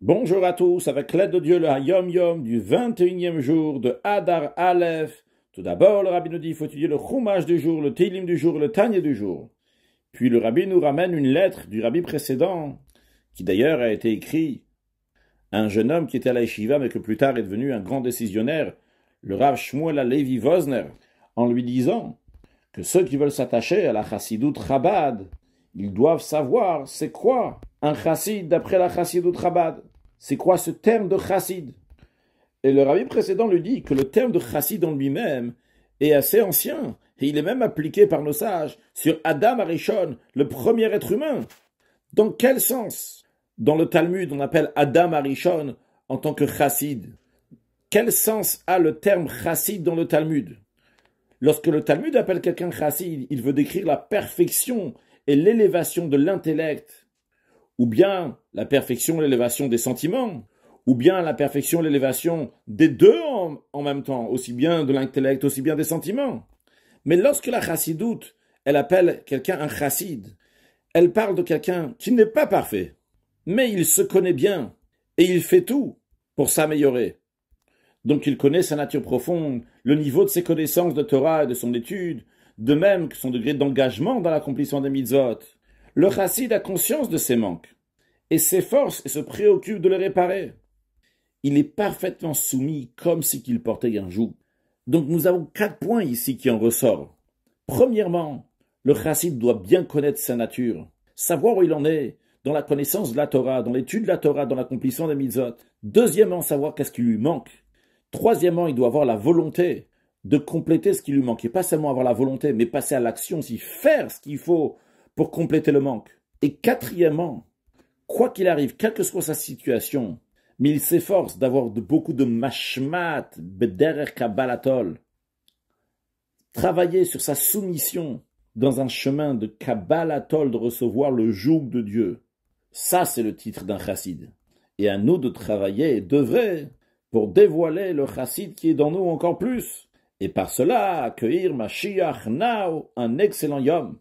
Bonjour à tous, avec l'aide de Dieu, le yom Yom du 21e jour de Hadar Aleph. Tout d'abord, le rabbi nous dit il faut étudier le Chumash du jour, le Télim du jour, le Tanya du jour. Puis le rabbi nous ramène une lettre du rabbi précédent, qui d'ailleurs a été écrite un jeune homme qui était à la Yeshiva, mais que plus tard est devenu un grand décisionnaire, le Rav Shmuel Levi Vosner, en lui disant que ceux qui veulent s'attacher à la Chassidut Chabad, ils doivent savoir c'est quoi un chassid d'après la chassidut Chabad. C'est quoi ce terme de chassid Et le rabbi précédent lui dit que le terme de chassid en lui-même est assez ancien, et il est même appliqué par nos sages sur Adam Arishon, le premier être humain. Dans quel sens Dans le Talmud, on appelle Adam Arishon en tant que chassid. Quel sens a le terme chassid dans le Talmud Lorsque le Talmud appelle quelqu'un chassid, il veut décrire la perfection et l'élévation de l'intellect ou bien la perfection, l'élévation des sentiments, ou bien la perfection, l'élévation des deux en, en, même temps, aussi bien de l'intellect, aussi bien des sentiments. Mais lorsque la chassidoute, elle appelle quelqu'un un chassid, elle parle de quelqu'un qui n'est pas parfait, mais il se connaît bien et il fait tout pour s'améliorer. Donc il connaît sa nature profonde, le niveau de ses connaissances de Torah et de son étude, de même que son degré d'engagement dans l'accomplissement des mitzvot. Le chassid a conscience de ses manques et s'efforce et se préoccupe de les réparer. Il est parfaitement soumis comme si qu'il portait un joug. Donc nous avons quatre points ici qui en ressortent. Premièrement, le chassid doit bien connaître sa nature, savoir où il en est, dans la connaissance de la Torah, dans l'étude de la Torah, dans l'accomplissement des mitzvot. Deuxièmement, savoir qu'est-ce qui lui manque. Troisièmement, il doit avoir la volonté de compléter ce qui lui manque. Et pas seulement avoir la volonté, mais passer à l'action, aussi faire ce qu'il faut pour compléter le manque. Et quatrièmement, quoi qu'il arrive, quelle que soit sa situation, mais il s'efforce d'avoir de, beaucoup de mashmat, bederer kabbalatol, travailler sur sa soumission dans un chemin de kabbalatol, de recevoir le joug de Dieu. Ça, c'est le titre d'un chassid. Et à nous de travailler, de vrai, pour dévoiler le chassid qui est dans nous encore plus, et par cela accueillir Mashiach Now, un excellent yom.